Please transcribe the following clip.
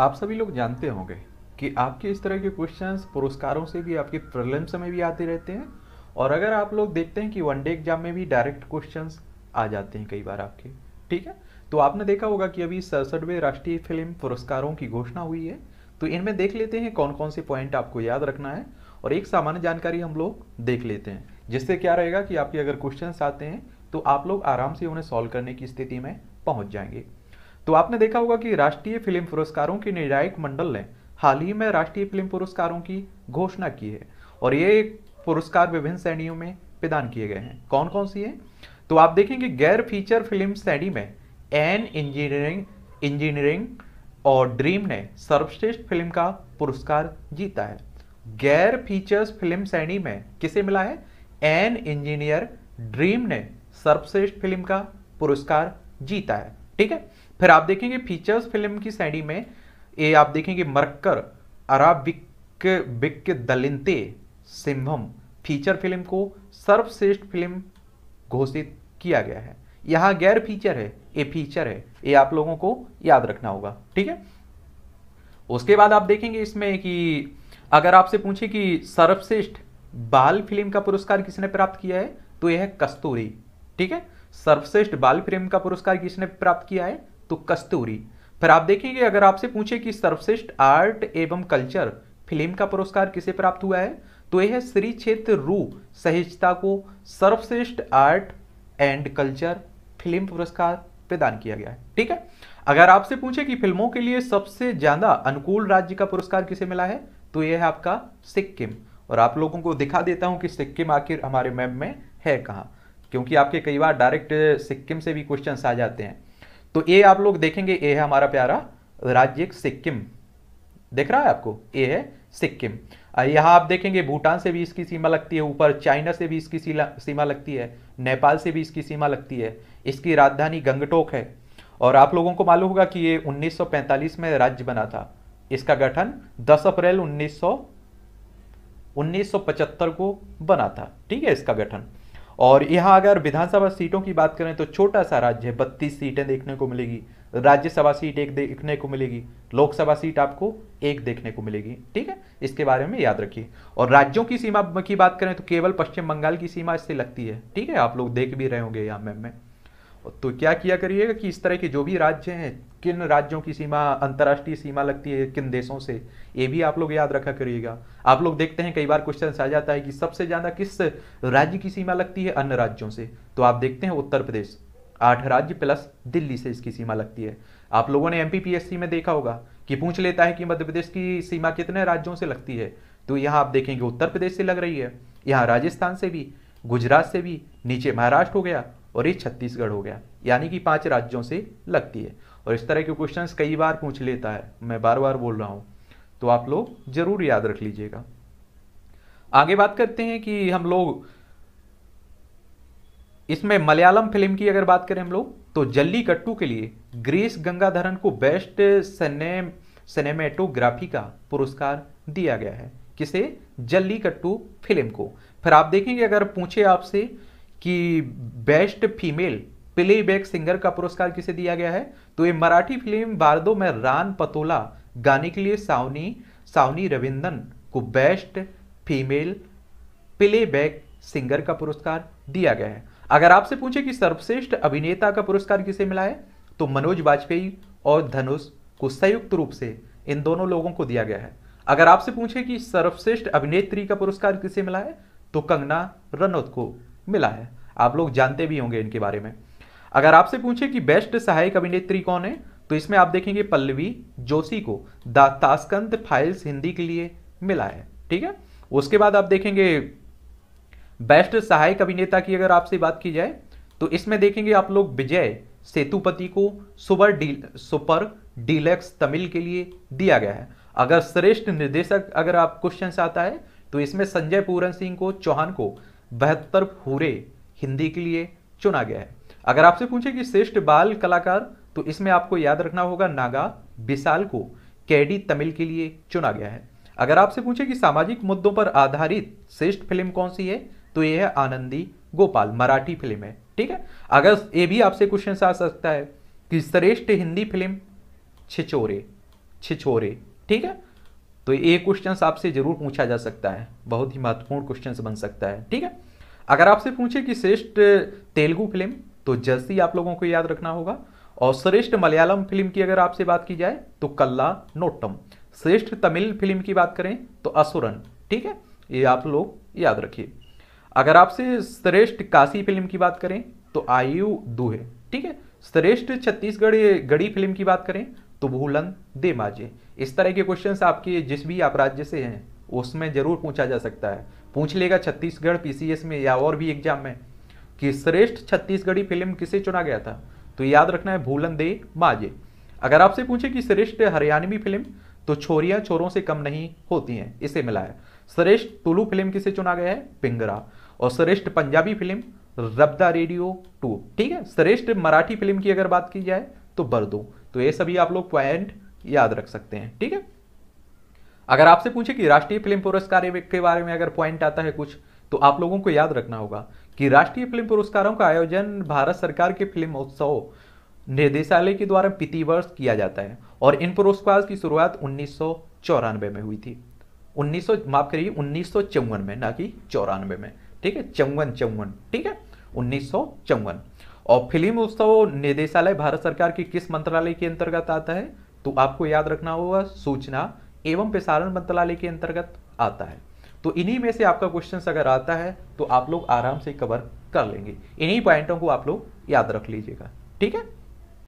आप सभी लोग जानते होंगे कि आपके इस तरह के क्वेश्चंस पुरस्कारों से भी आपके प्रॉब्लम्स में भी आते रहते हैं और अगर आप लोग देखते हैं कि वनडे एग्जाम में भी डायरेक्ट क्वेश्चंस आ जाते हैं कई बार आपके ठीक है तो आपने देखा होगा कि अभी सड़सठवें राष्ट्रीय फिल्म पुरस्कारों की घोषणा हुई है तो इनमें देख लेते हैं कौन कौन से पॉइंट आपको याद रखना है और एक सामान्य जानकारी हम लोग देख लेते हैं जिससे क्या रहेगा कि आपके अगर क्वेश्चन आते हैं तो आप लोग आराम से उन्हें सॉल्व करने की स्थिति में पहुंच जाएंगे तो आपने देखा होगा कि राष्ट्रीय फिल्म पुरस्कारों के निर्णायक मंडल ने हाल ही में राष्ट्रीय फिल्म पुरस्कारों की घोषणा की है और ये पुरस्कार विभिन्न श्रेणियों में प्रदान किए गए हैं कौन कौन सी है तो आप देखेंगे गैर फीचर फिल्म श्रेणी में एन इंजीनियरिंग इंजीनियरिंग और ड्रीम ने सर्वश्रेष्ठ फिल्म का पुरस्कार जीता है गैर फीचर्स फिल्म श्रेणी में किसे मिला है एन इंजीनियर ड्रीम ने सर्वश्रेष्ठ फिल्म का पुरस्कार जीता है ठीक है फिर आप देखेंगे फीचर्स फिल्म की श्रेणी में ये आप देखेंगे मरकर अराबिक बिक दलिंते सिंहम फीचर फिल्म को सर्वश्रेष्ठ फिल्म घोषित किया गया है यहाँ गैर फीचर है ये फीचर है ये आप लोगों को याद रखना होगा ठीक है उसके बाद आप देखेंगे इसमें कि अगर आपसे पूछे कि सर्वश्रेष्ठ बाल फिल्म का पुरस्कार किसने प्राप्त किया है तो यह है कस्तूरी ठीक है सर्वश्रेष्ठ बाल प्रेम का पुरस्कार किसने प्राप्त किया है तो कस्तूरी फिर आप देखेंगे अगर आपसे पूछे कि सर्वश्रेष्ठ आर्ट एवं कल्चर फिल्म का पुरस्कार किसे प्राप्त हुआ है तो यह श्री क्षेत्र रू सहिजता को सर्वश्रेष्ठ आर्ट एंड कल्चर फिल्म पुरस्कार प्रदान किया गया है ठीक है अगर आपसे पूछे कि फिल्मों के लिए सबसे ज्यादा अनुकूल राज्य का पुरस्कार किसे मिला है तो यह है आपका सिक्किम और आप लोगों को दिखा देता हूं कि सिक्किम आखिर हमारे मैप में है कहां क्योंकि आपके कई बार डायरेक्ट सिक्किम से भी क्वेश्चन आ जाते हैं तो ए आप लोग देखेंगे ए है हमारा प्यारा राज्य सिक्किम देख रहा है आपको ए है सिक्किम यहाँ आप देखेंगे भूटान से भी इसकी सीमा लगती है ऊपर चाइना से भी इसकी सीमा लगती है नेपाल से भी इसकी सीमा लगती है इसकी राजधानी गंगटोक है और आप लोगों को मालूम होगा कि ये 1945 में राज्य बना था इसका गठन 10 अप्रैल 1900 1975 को बना था ठीक है इसका गठन और यहाँ अगर विधानसभा सीटों की बात करें तो छोटा सा राज्य है बत्तीस सीटें देखने को मिलेगी राज्यसभा सीट एक देखने को मिलेगी लोकसभा सीट आपको एक देखने को मिलेगी ठीक है इसके बारे में याद रखिए और राज्यों की सीमा की बात करें तो केवल पश्चिम बंगाल की सीमा इससे लगती है ठीक है आप लोग देख भी रहे होंगे यहाँ मैम में तो क्या किया करिएगा कि इस तरह के जो भी राज्य हैं किन राज्यों की सीमा अंतर्राष्ट्रीय सीमा लगती है किन देशों से ये भी आप लोग याद रखा करिएगा आप लोग देखते हैं कई बार क्वेश्चन आ जाता है कि सबसे ज़्यादा किस राज्य की सीमा लगती है अन्य राज्यों से तो आप देखते हैं उत्तर प्रदेश आठ राज्य प्लस दिल्ली से इसकी सीमा लगती है आप लोगों ने एम में देखा होगा कि पूछ लेता है कि मध्य प्रदेश की सीमा कितने राज्यों से लगती है तो यहाँ आप देखेंगे उत्तर प्रदेश से लग रही है यहाँ राजस्थान से भी गुजरात से भी नीचे महाराष्ट्र हो गया और ये छत्तीसगढ़ हो गया यानी कि पांच राज्यों से लगती है और इस तरह के क्वेश्चन कई बार पूछ लेता है मैं बार बार बोल रहा हूँ तो आप लोग जरूर याद रख लीजिएगा आगे बात करते हैं कि हम लोग इसमें मलयालम फिल्म की अगर बात करें हम लोग तो जल्ली कट्टू के लिए ग्रेस गंगाधरन को बेस्ट सने सिनेमेटोग्राफी का पुरस्कार दिया गया है किसे जल्ली कट्टू फिल्म को फिर आप देखेंगे अगर पूछे आपसे कि बेस्ट फीमेल प्लेबैक सिंगर का पुरस्कार किसे दिया गया है तो ये मराठी फिल्म बारदो में रान पतोला गाने के लिए सावनी सावनी रविंदन को बेस्ट फीमेल प्लेबैक सिंगर का पुरस्कार दिया गया है अगर आपसे पूछे कि सर्वश्रेष्ठ अभिनेता का पुरस्कार किसे मिला है तो मनोज वाजपेयी और धनुष को संयुक्त रूप से इन दोनों लोगों को दिया गया है अगर आपसे पूछे कि सर्वश्रेष्ठ अभिनेत्री का पुरस्कार किसे मिला है तो कंगना रनौत को मिला है आप लोग जानते भी होंगे इनके बारे में अगर आपसे पूछे कि बेस्ट सहायक अभिनेत्री कौन है तो इसमें आप देखेंगे पल्लवी जोशी को द तास्कंद फाइल्स हिंदी के लिए मिला है ठीक है उसके बाद आप देखेंगे बेस्ट सहायक अभिनेता की अगर आपसे बात की जाए तो इसमें देखेंगे आप लोग विजय सेतुपति को Super Deal Super Deluxe Tamil के लिए दिया गया है अगर श्रेष्ठ निर्देशक अगर आप क्वेश्चन आता है तो इसमें संजय पूरन सिंह को चौहान को बहत्तर फूरे हिंदी के लिए चुना गया है अगर आपसे पूछे कि श्रेष्ठ बाल कलाकार तो इसमें आपको याद रखना होगा नागा बिसाल को कैडी तमिल के लिए चुना गया है अगर आपसे पूछे कि सामाजिक मुद्दों पर आधारित श्रेष्ठ फिल्म कौन सी है तो यह है आनंदी गोपाल मराठी फिल्म है ठीक है अगर ये भी आपसे क्वेश्चन आ सकता है कि श्रेष्ठ हिंदी फिल्म छिचोरे छिछोरे ठीक है तो ये क्वेश्चन आपसे जरूर पूछा जा सकता है बहुत ही महत्वपूर्ण क्वेश्चन बन सकता है ठीक है अगर आपसे पूछे कि श्रेष्ठ तेलुगु फिल्म तो जर्सी आप लोगों को याद रखना होगा और श्रेष्ठ मलयालम फिल्म की अगर आपसे बात की जाए तो कल्ला नोटम श्रेष्ठ तमिल फिल्म की बात करें तो असुरन ठीक है ये आप लोग याद रखिए अगर आपसे श्रेष्ठ काशी फिल्म की बात करें तो आयु दूहे ठीक है श्रेष्ठ छत्तीसगढ़ गढ़ी फिल्म की बात करें तो भूलन दे माजे इस तरह के क्वेश्चन आपके जिस भी आप राज्य से हैं उसमें जरूर पूछा जा सकता है पूछ लेगा छत्तीसगढ़ पीसीएस में या और भी एग्जाम में कि श्रेष्ठ छत्तीसगढ़ी फिल्म किसे चुना गया था तो याद रखना है भूलन दे माजे अगर आपसे पूछे कि श्रेष्ठ हरियाणवी फिल्म तो छोरियां छोरों से कम नहीं होती हैं इसे मिला है श्रेष्ठ तुलू फिल्म किसे चुना गया है पिंगरा और श्रेष्ठ Punjabi film Rabb Da radio two ठीक है श्रेष्ठ मराठी फिल्म की अगर बात की जाए तो बर्दो तो ये सभी आप लोग पॉइंट याद रख सकते हैं ठीक है अगर आपसे पूछे कि राष्ट्रीय फिल्म पुरस्कार के बारे में अगर पॉइंट आता है कुछ तो आप लोगों को याद रखना होगा कि राष्ट्रीय फिल्म पुरस्कारों का आयोजन भारत सरकार के फिल्म उत्सव निर्देशालय के द्वारा प्रति वर्ष किया जाता है और इन पुरस्कार की शुरुआत उन्नीस में हुई थी 1900 माफ करिए उन्नीस में ना कि चौरानवे में ठीक है चौवन चौवन ठीक है उन्नीस और फिल्म उत्सव निदेशालय भारत सरकार की किस मंत्रालय के अंतर्गत आता है तो आपको याद रखना होगा सूचना एवं प्रसारण मंत्रालय के अंतर्गत आता है तो इन्हीं में से आपका क्वेश्चन अगर आता है तो आप लोग आराम से कवर कर लेंगे इन्हीं पॉइंटों को आप लोग याद रख लीजिएगा ठीक है